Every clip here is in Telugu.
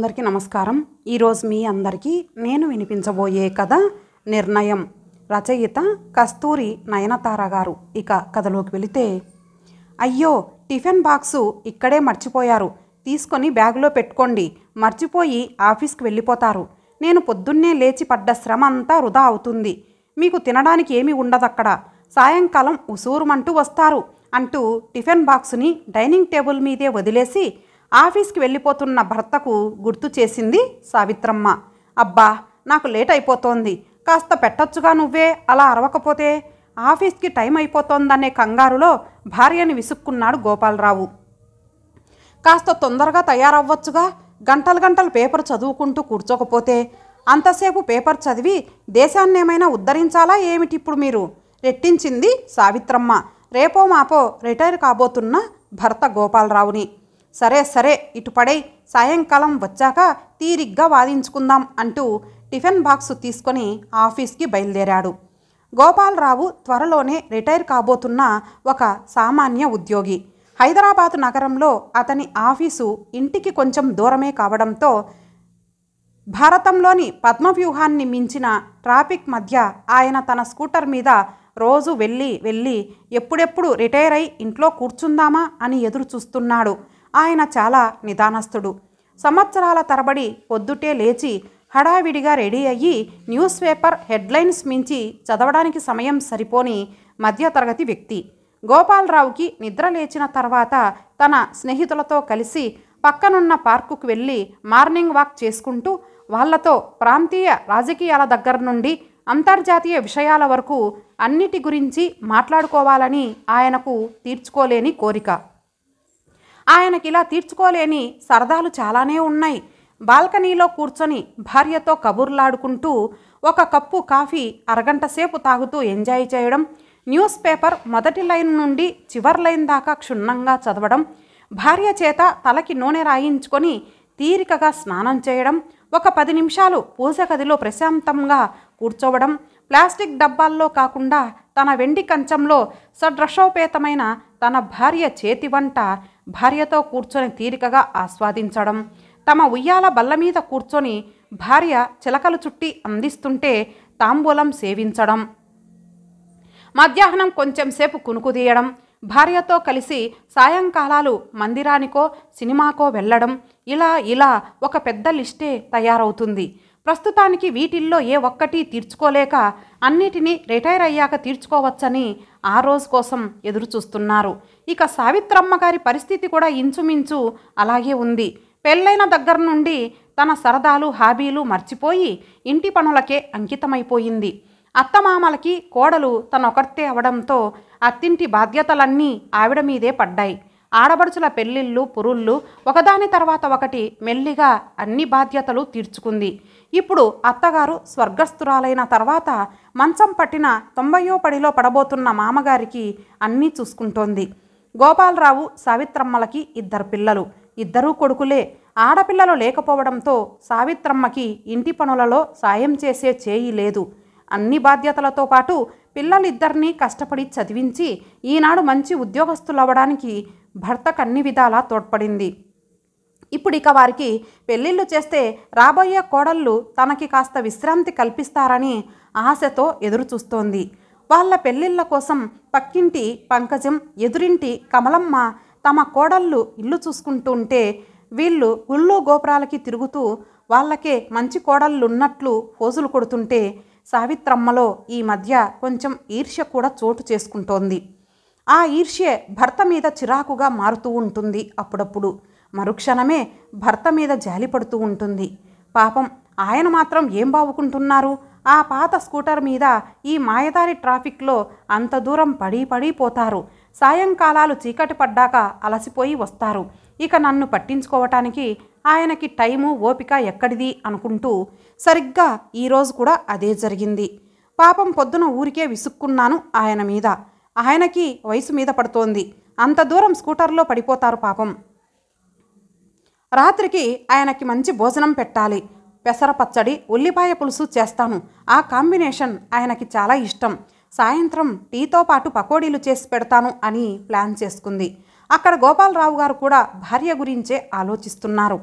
అందరికీ నమస్కారం ఈరోజు మీ అందరికీ నేను వినిపించబోయే కథ నిర్ణయం రచయిత కస్తూరి నయనతార గారు ఇక కథలోకి వెళితే అయ్యో టిఫిన్ బాక్సు ఇక్కడే మర్చిపోయారు తీసుకొని బ్యాగ్లో పెట్టుకోండి మర్చిపోయి ఆఫీస్కి వెళ్ళిపోతారు నేను పొద్దున్నే లేచి పడ్డ శ్రమ అంతా వృధా అవుతుంది మీకు తినడానికి ఏమీ అక్కడ సాయంకాలం ఉసూరుమంటూ వస్తారు అంటూ టిఫిన్ బాక్సుని డైనింగ్ టేబుల్ మీదే వదిలేసి ఆఫీస్కి వెళ్ళిపోతున్న భర్తకు గుర్తు చేసింది సావిత్రమ్మ అబ్బా నాకు లేట్ అయిపోతోంది కాస్త పెట్టచ్చుగా నువ్వే అలా అరవకపోతే ఆఫీస్కి టైం అయిపోతోందనే కంగారులో భార్యని విసుక్కున్నాడు గోపాలరావు కాస్త తొందరగా తయారవ్వచ్చుగా గంటలు గంటలు పేపర్ చదువుకుంటూ కూర్చోకపోతే అంతసేపు పేపర్ చదివి దేశాన్నేమైనా ఉద్ధరించాలా ఇప్పుడు మీరు రెట్టించింది సావిత్రమ్మ రేపో మాపో రిటైర్ కాబోతున్న భర్త గోపాలరావుని సరే సరే ఇటు పడే సాయంకాలం వచ్చాక తీరిగ్గా వాదించుకుందాం అంటూ టిఫిన్ బాక్స్ తీసుకొని ఆఫీస్కి బయలుదేరాడు గోపాలరావు త్వరలోనే రిటైర్ కాబోతున్న ఒక సామాన్య ఉద్యోగి హైదరాబాదు నగరంలో అతని ఆఫీసు ఇంటికి కొంచెం దూరమే కావడంతో భారతంలోని పద్మవ్యూహాన్ని మించిన ట్రాఫిక్ మధ్య ఆయన తన స్కూటర్ మీద రోజు వెళ్ళి వెళ్ళి ఎప్పుడెప్పుడు రిటైర్ అయి ఇంట్లో కూర్చుందామా అని ఎదురు చూస్తున్నాడు ఆయన చాలా నిదానస్తుడు సంవత్సరాల తరబడి పొద్దుటే లేచి హడావిడిగా రెడీ అయ్యి న్యూస్ పేపర్ హెడ్లైన్స్ మించి చదవడానికి సమయం సరిపోని మధ్యతరగతి వ్యక్తి గోపాలరావుకి నిద్ర లేచిన తర్వాత తన స్నేహితులతో కలిసి పక్కనున్న పార్కుకు వెళ్ళి మార్నింగ్ వాక్ చేసుకుంటూ వాళ్లతో ప్రాంతీయ రాజకీయాల దగ్గర నుండి అంతర్జాతీయ విషయాల వరకు అన్నిటి గురించి మాట్లాడుకోవాలని ఆయనకు తీర్చుకోలేని కోరిక ఆయనకిలా తీర్చుకోలేని సరదాలు చాలానే ఉన్నాయి బాల్కనీలో కూర్చొని భార్యతో కబుర్లాడుకుంటూ ఒక కప్పు కాఫీ అరగంట సేపు తాగుతూ ఎంజాయ్ చేయడం న్యూస్ పేపర్ మొదటి లైన్ నుండి చివరి లైన్ దాకా క్షుణ్ణంగా చదవడం భార్య చేత తలకి నూనె రాయించుకొని తీరికగా స్నానం చేయడం ఒక పది నిమిషాలు పూజ గదిలో ప్రశాంతంగా కూర్చోవడం ప్లాస్టిక్ డబ్బాల్లో కాకుండా తన వెండి కంచంలో సడ్రషోపేతమైన తన భార్య చేతి వంట భార్యతో కూర్చొని తీరికగా ఆస్వాదించడం తమ ఉయ్యాల బల్ల మీద కూర్చొని భార్య చిలకలు చుట్టి అందిస్తుంటే తాంబూలం సేవించడం మధ్యాహ్నం కొంచెం సేపు కునుకుదీయడం భార్యతో కలిసి సాయంకాలాలు మందిరానికో సినిమాకో వెళ్ళడం ఇలా ఇలా ఒక పెద్ద లిస్టే తయారవుతుంది ప్రస్తుతానికి వీటిల్లో ఏ ఒక్కటి తీర్చుకోలేక అన్నిటినీ రిటైర్ అయ్యాక తీర్చుకోవచ్చని ఆ రోజు కోసం ఎదురుచూస్తున్నారు ఇక సావిత్రమ్మ గారి పరిస్థితి కూడా ఇంచుమించు అలాగే ఉంది పెళ్ళైన దగ్గర నుండి తన సరదాలు హాబీలు మర్చిపోయి ఇంటి పనులకే అంకితమైపోయింది అత్తమామలకి కోడలు తనొకర్తే అవడంతో అత్తింటి బాధ్యతలన్నీ ఆవిడ మీదే పడ్డాయి ఆడబడుచుల పెళ్లిళ్ళు పురుళ్ళు ఒకదాని తర్వాత ఒకటి మెల్లిగా అన్ని బాధ్యతలు తీర్చుకుంది ఇప్పుడు అత్తగారు స్వర్గస్థురాలైన తర్వాత మంచం పట్టిన తొంభయో పడిలో పడబోతున్న మామగారికి అన్నీ చూసుకుంటోంది గోపాలరావు సావిత్రమ్మలకి ఇద్దరు పిల్లలు ఇద్దరూ కొడుకులే ఆడపిల్లలు లేకపోవడంతో సావిత్రమ్మకి ఇంటి పనులలో సాయం చేసే చేయి లేదు అన్ని బాధ్యతలతో పాటు పిల్లలిద్దరినీ కష్టపడి చదివించి ఈనాడు మంచి ఉద్యోగస్తులవ్వడానికి భర్తకు అన్ని విధాలా తోడ్పడింది ఇప్పుడు ఇక వారికి పెళ్ళిళ్ళు చేస్తే రాబోయే కోడళ్ళు తనకి కాస్త విశ్రాంతి కల్పిస్తారని ఆశతో ఎదురుచూస్తోంది వాళ్ళ పెళ్ళిళ్ళ కోసం పక్కింటి పంకజం ఎదురింటి కమలమ్మ తమ కోడళ్ళు ఇల్లు చూసుకుంటుంటే వీళ్ళు గుళ్ళు గోపురాలకి తిరుగుతూ వాళ్ళకే మంచి కోడళ్ళున్నట్లు పోజులు కొడుతుంటే సావిత్రమ్మలో ఈ మధ్య కొంచెం ఈర్ష్య కూడా చోటు చేసుకుంటోంది ఆ ఈర్ష్యే భర్త మీద చిరాకుగా మారుతూ ఉంటుంది అప్పుడప్పుడు మరుక్షణమే భర్త మీద జాలి పడుతూ ఉంటుంది పాపం ఆయన మాత్రం ఏం బావుకుంటున్నారు ఆ పాత స్కూటర్ మీద ఈ మాయదారి ట్రాఫిక్లో అంత దూరం పడి పడిపోతారు సాయంకాలాలు చీకటి పడ్డాక అలసిపోయి వస్తారు ఇక నన్ను పట్టించుకోవటానికి ఆయనకి టైము ఓపిక ఎక్కడిది అనుకుంటూ సరిగ్గా ఈరోజు కూడా అదే జరిగింది పాపం పొద్దున ఊరికే విసుక్కున్నాను ఆయన మీద ఆయనకి వయసు మీద పడుతోంది అంత దూరం స్కూటర్లో పడిపోతారు పాపం రాత్రికి ఆయనకి మంచి భోజనం పెట్టాలి పెసర పచ్చడి ఉల్లిపాయ పులుసు చేస్తాను ఆ కాంబినేషన్ ఆయనకి చాలా ఇష్టం సాయంత్రం టీతో పాటు పకోడీలు చేసి పెడతాను అని ప్లాన్ చేసుకుంది అక్కడ గోపాలరావు గారు కూడా భార్య గురించే ఆలోచిస్తున్నారు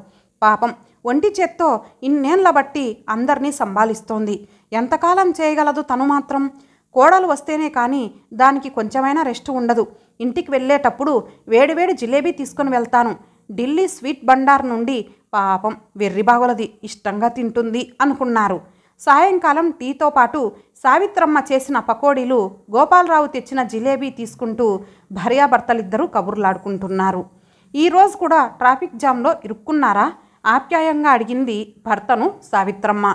పాపం ఒంటి చేత్తో ఇన్నేళ్ల బట్టి అందరినీ సంభాలిస్తోంది ఎంతకాలం చేయగలదు తను మాత్రం కోడలు వస్తేనే కానీ దానికి కొంచెమైనా రెస్ట్ ఉండదు ఇంటికి వెళ్ళేటప్పుడు వేడివేడి జిలేబీ తీసుకుని వెళ్తాను ఢిల్లీ స్వీట్ బండార్ నుండి పాపం వెర్రిబాగులది ఇష్టంగా తింటుంది అనుకున్నారు సాయంకాలం టీతో పాటు సావిత్రమ్మ చేసిన పకోడీలు గోపాలరావు తెచ్చిన జిలేబీ తీసుకుంటూ భర్యాభర్తలిద్దరూ కబుర్లాడుకుంటున్నారు ఈరోజు కూడా ట్రాఫిక్ జామ్లో ఇరుక్కున్నారా ఆప్యాయంగా అడిగింది భర్తను సావిత్రమ్మ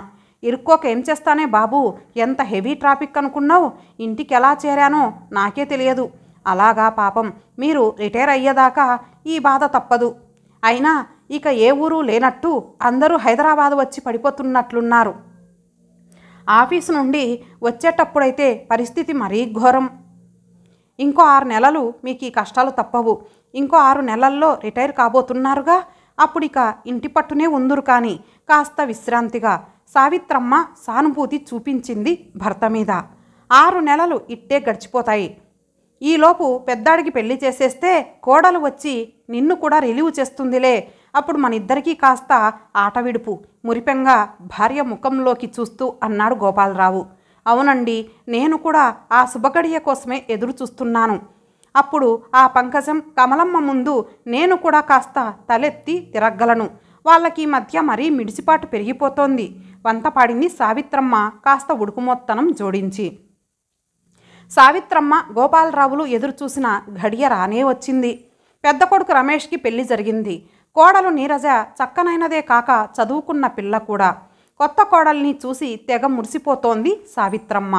ఇరుక్కోక ఏం చేస్తానే బాబు ఎంత హెవీ ట్రాఫిక్ అనుకున్నావు ఇంటికి ఎలా చేరానో నాకే తెలియదు అలాగా పాపం మీరు రిటైర్ అయ్యేదాకా ఈ బాధ తప్పదు అయినా ఇక ఏ ఊరు లేనట్టు అందరూ హైదరాబాద్ వచ్చి పడిపోతున్నట్లున్నారు ఆఫీసు నుండి వచ్చేటప్పుడైతే పరిస్థితి మరీ ఘోరం ఇంకో ఆరు నెలలు మీకు ఈ కష్టాలు తప్పవు ఇంకో ఆరు నెలల్లో రిటైర్ కాబోతున్నారుగా అప్పుడు ఇక ఇంటి పట్టునే ఉందురు కానీ కాస్త విశ్రాంతిగా సావిత్రమ్మ సానుభూతి చూపించింది భర్త మీద ఆరు నెలలు ఇట్టే గడిచిపోతాయి ఈలోపు పెద్దాడికి పెళ్లి చేసేస్తే కోడలు వచ్చి నిన్ను కూడా రిలీవ్ చేస్తుందిలే అప్పుడు మన ఇద్దరికీ కాస్త ఆటవిడుపు మురిపెంగా భార్య ముఖంలోకి చూస్తూ అన్నాడు గోపాలరావు అవునండి నేను కూడా ఆ శుభగడియ కోసమే ఎదురు చూస్తున్నాను అప్పుడు ఆ పంకజం కమలమ్మ ముందు నేను కూడా కాస్త తలెత్తి తిరగ్గలను వాళ్ళకి మధ్య మరీ మిడిసిపాటు పెరిగిపోతోంది వంతపాడిని సావిత్రమ్మ కాస్త ఉడుకుమొత్తనం జోడించి సావిత్రమ్మ గోపాలరావులు ఎదురుచూసిన ఘడియ రానే వచ్చింది పెద్ద కొడుకు రమేష్కి పెళ్లి జరిగింది కోడలు నీరజ చక్కనైనదే కాక చదువుకున్న పిల్ల కూడా కొత్త కోడల్ని చూసి తెగ మురిసిపోతోంది సావిత్రమ్మ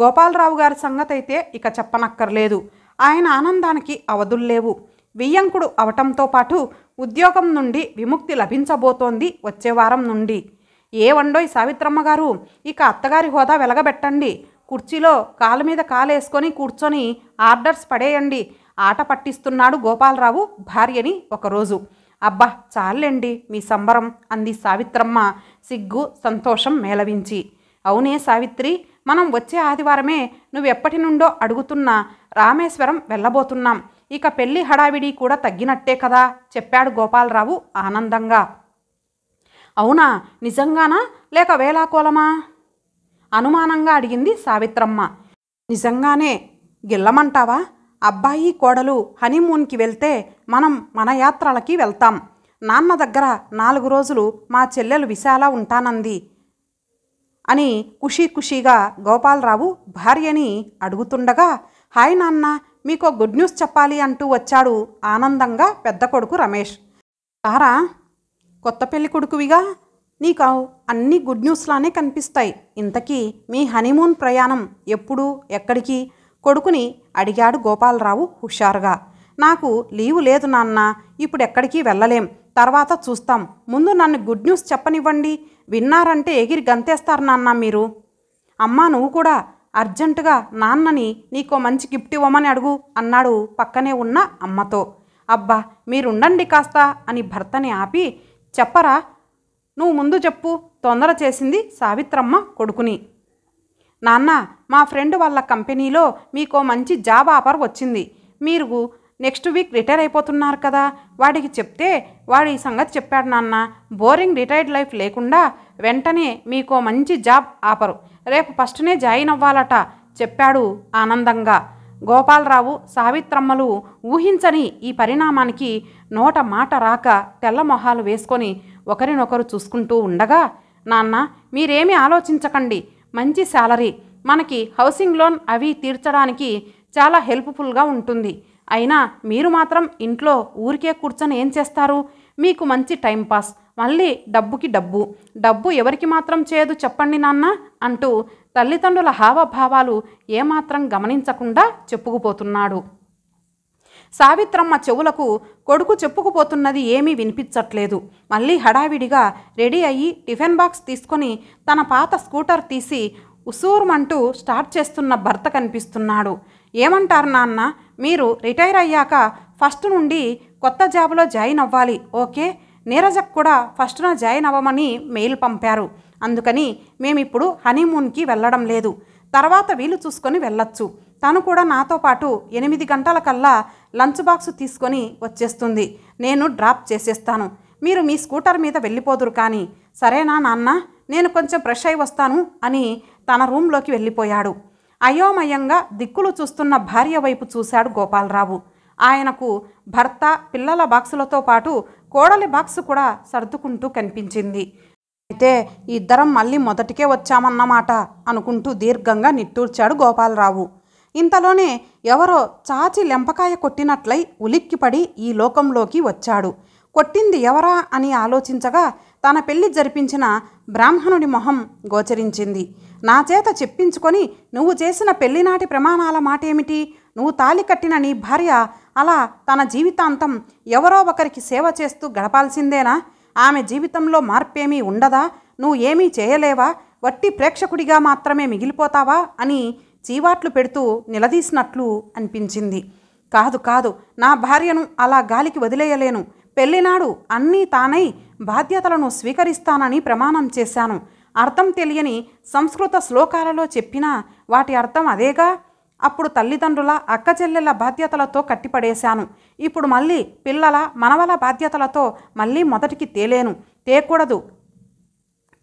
గోపాలరావు గారి సంగతైతే ఇక చెప్పనక్కర్లేదు ఆయన ఆనందానికి అవధుల్లేవు వియ్యంకుడు అవటంతో పాటు ఉద్యోగం నుండి విముక్తి లభించబోతోంది వచ్చే వారం నుండి ఏ వండోయ్ సావిత్రమ్మ గారు ఇక అత్తగారి హోదా వెలగబెట్టండి కుర్చీలో కాలు మీద కాలేసుకొని కూర్చొని ఆర్డర్స్ పడేయండి ఆట పట్టిస్తున్నాడు గోపాలరావు భార్యని ఒకరోజు అబ్బా చాలండి మీ సంబరం అంది సావిత్రమ్మ సిగ్గు సంతోషం మేలవించి అవునే సావిత్రి మనం వచ్చే ఆదివారమే నువ్వెప్పటి నుండో అడుగుతున్న రామేశ్వరం వెళ్ళబోతున్నాం ఇక పెళ్లి హడావిడి కూడా తగ్గినట్టే కదా చెప్పాడు గోపాలరావు ఆనందంగా అవునా నిజంగానా లేక వేలాకోలమా అనుమానంగా అడిగింది సావిత్రమ్మ నిజంగానే గెల్లమంటావా అబ్బాయి కోడలు హనీమూన్కి వెళ్తే మనం మన యాత్రలకి వెళ్తాం నాన్న దగ్గర నాలుగు రోజులు మా చెల్లెలు విశాల ఉంటానంది అని ఖుషీ ఖుషీగా గోపాలరావు భార్యని అడుగుతుండగా హాయ్ నాన్న మీకు గుడ్ న్యూస్ చెప్పాలి అంటూ వచ్చాడు ఆనందంగా పెద్ద కొడుకు రమేష్ తారా కొత్త పెళ్లి కొడుకువిగా నీకు అన్ని గుడ్ న్యూస్లానే కనిపిస్తాయి ఇంతకీ మీ హనీమూన్ ప్రయాణం ఎప్పుడు ఎక్కడికి కొడుకుని అడిగాడు గోపాలరావు హుషారుగా నాకు లీవు లేదు నాన్న ఇప్పుడు ఎక్కడికి వెళ్ళలేం తర్వాత చూస్తాం ముందు నన్ను గుడ్ న్యూస్ చెప్పనివ్వండి విన్నారంటే ఎగిరి గంతేస్తారు నాన్న మీరు అమ్మా నువ్వు కూడా అర్జెంటుగా నాన్నని నీకో మంచి గిఫ్ట్ ఇవ్వమని అడుగు అన్నాడు పక్కనే ఉన్న అమ్మతో అబ్బా మీరుండండి కాస్త అని భర్తని ఆపి చెప్పరా నువ్వు ముందు చెప్పు తొందర చేసింది సావిత్రమ్మ కొడుకుని నాన్న మా ఫ్రెండ్ వాళ్ళ కంపెనీలో మీకో మంచి జాబ్ ఆఫర్ వచ్చింది మీరు నెక్స్ట్ వీక్ రిటైర్ అయిపోతున్నారు కదా వాడికి చెప్తే వాడి సంగతి చెప్పాడు నాన్న బోరింగ్ రిటైర్డ్ లైఫ్ లేకుండా వెంటనే మీకో మంచి జాబ్ ఆఫరు రేపు ఫస్ట్నే జాయిన్ అవ్వాలట చెప్పాడు ఆనందంగా గోపాలరావు సావిత్రమ్మలు ఊహించని ఈ పరిణామానికి నోట మాట రాక తెల్లమొహాలు వేసుకొని ఒకరినొకరు చూసుకుంటూ ఉండగా నాన్న మీరేమీ ఆలోచించకండి మంచి శాలరీ మనకి హౌసింగ్ లోన్ అవి తీర్చడానికి చాలా హెల్ప్ఫుల్గా ఉంటుంది అయినా మీరు మాత్రం ఇంట్లో ఊరికే కూర్చొని ఏం చేస్తారు మీకు మంచి టైంపాస్ మళ్ళీ డబ్బుకి డబ్బు డబ్బు ఎవరికి మాత్రం చేయదు చెప్పండి నాన్న అంటూ తల్లిదండ్రుల హావభావాలు ఏమాత్రం గమనించకుండా చెప్పుకుపోతున్నాడు సావిత్రమ్మ చెవులకు కొడుకు చెప్పుకుపోతున్నది ఏమీ వినిపించట్లేదు మళ్ళీ హడావిడిగా రెడీ అయ్యి టిఫిన్ బాక్స్ తీసుకొని తన పాత స్కూటర్ తీసి ఉసూరుమంటూ స్టార్ట్ చేస్తున్న భర్త కనిపిస్తున్నాడు ఏమంటారు నాన్న మీరు రిటైర్ అయ్యాక ఫస్ట్ నుండి కొత్త జాబ్లో జాయిన్ అవ్వాలి ఓకే నీరజకు కూడా ఫస్ట్న జాయిన్ అవ్వమని మెయిల్ పంపారు అందుకని మేమిప్పుడు హనీమూన్కి వెళ్ళడం లేదు తర్వాత వీలు చూసుకొని వెళ్ళొచ్చు తను కూడా నాతో పాటు ఎనిమిది గంటల కల్లా లంచ్ బాక్స్ తీసుకొని వచ్చేస్తుంది నేను డ్రాప్ చేసేస్తాను మీరు మీ స్కూటర్ మీద వెళ్ళిపోదురు కానీ సరేనా నాన్న నేను కొంచెం ఫ్రెష్ అయి వస్తాను అని తన రూంలోకి వెళ్ళిపోయాడు అయోమయంగా దిక్కులు చూస్తున్న భార్య వైపు చూశాడు గోపాలరావు ఆయనకు భర్త పిల్లల బాక్సులతో పాటు కోడలి బాక్సు కూడా సర్దుకుంటూ కనిపించింది అయితే ఇద్దరం మళ్ళీ మొదటికే వచ్చామన్నమాట అనుకుంటూ దీర్ఘంగా నిట్టూర్చాడు గోపాలరావు ఇంతలోనే ఎవరో చాచి లెంపకాయ కొట్టినట్లై ఉలిక్కిపడి ఈ లోకంలోకి వచ్చాడు కొట్టింది ఎవరా అని ఆలోచించగా తన పెళ్లి జరిపించిన బ్రాహ్మణుడి మొహం గోచరించింది నా చేత చెప్పించుకొని నువ్వు చేసిన పెళ్లినాటి ప్రమాణాల మాటేమిటి నువ్వు తాలి కట్టిన నీ భార్య అలా తన జీవితాంతం ఎవరో ఒకరికి సేవ చేస్తూ గడపాల్సిందేనా ఆమె జీవితంలో మార్పేమీ ఉండదా నువ్వు ఏమీ చేయలేవా వట్టి ప్రేక్షకుడిగా మాత్రమే మిగిలిపోతావా అని చీవాట్లు పెడుతూ నిలదీసినట్లు అనిపించింది కాదు కాదు నా భార్యను అలా గాలికి వదిలేయలేను పెళ్లినాడు అన్నీ తానై బాధ్యతలను స్వీకరిస్తానని ప్రమాణం చేశాను అర్థం తెలియని సంస్కృత శ్లోకాలలో చెప్పినా వాటి అర్థం అదేగా అప్పుడు తల్లిదండ్రుల అక్క చెల్లెల బాధ్యతలతో కట్టిపడేశాను ఇప్పుడు మళ్ళీ పిల్లల మనవల బాధ్యతలతో మళ్ళీ మొదటికి తేలేను తేకూడదు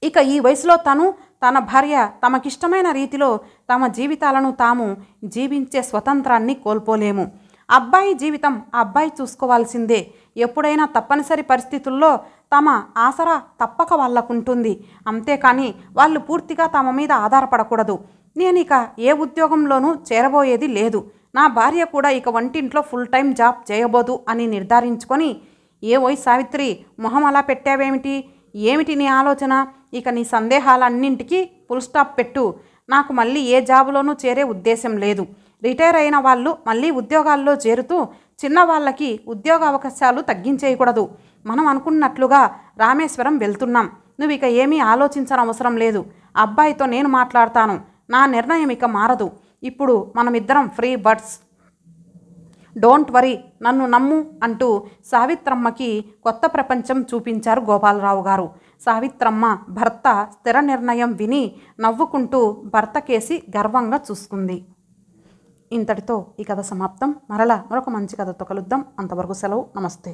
ఇక ఈ వయసులో తను తన భార్య తమకిష్టమైన రీతిలో తమ జీవితాలను తాము జీవించే స్వతంత్రాన్ని కోల్పోలేము అబ్బాయి జీవితం అబ్బాయి చూసుకోవాల్సిందే ఎప్పుడైనా తప్పనిసరి పరిస్థితుల్లో తమ ఆసరా తప్పక వాళ్లకుంటుంది అంతేకాని వాళ్ళు పూర్తిగా తమ మీద ఆధారపడకూడదు నేను ఇక ఏ ఉద్యోగంలోనూ చేరబోయేది లేదు నా భార్య కూడా ఇక వంటింట్లో ఫుల్ టైం జాబ్ చేయబోదు అని నిర్ధారించుకొని ఏ వై సావిత్రి మొహం అలా పెట్టావేమిటి ఏమిటి నీ ఆలోచన ఇక నీ సందేహాలన్నింటికీ ఫుల్ స్టాప్ పెట్టు నాకు మళ్ళీ ఏ జాబులోనూ చేరే ఉద్దేశం లేదు రిటైర్ అయిన వాళ్ళు మళ్ళీ ఉద్యోగాల్లో చేరుతూ చిన్న వాళ్ళకి ఉద్యోగ అవకాశాలు తగ్గించేయకూడదు మనం అనుకున్నట్లుగా రామేశ్వరం వెళ్తున్నాం నువ్వు ఇక ఏమీ ఆలోచించనవసరం లేదు అబ్బాయితో నేను మాట్లాడతాను నా నిర్ణయం ఇక మారదు ఇప్పుడు మనమిద్దరం ఫ్రీ బర్డ్స్ డోంట్ వరీ నన్ను నమ్ము అంటూ సావిత్రమ్మకి కొత్త ప్రపంచం చూపించారు గోపాలరావు గారు సావిత్రమ్మ భర్త స్థిర నిర్ణయం విని నవ్వుకుంటూ భర్త కేసి గర్వంగా చూసుకుంది ఇంతటితో ఈ కథ సమాప్తం మరలా మరొక మంచి కథతో కలుద్దాం అంతవరకు సెలవు నమస్తే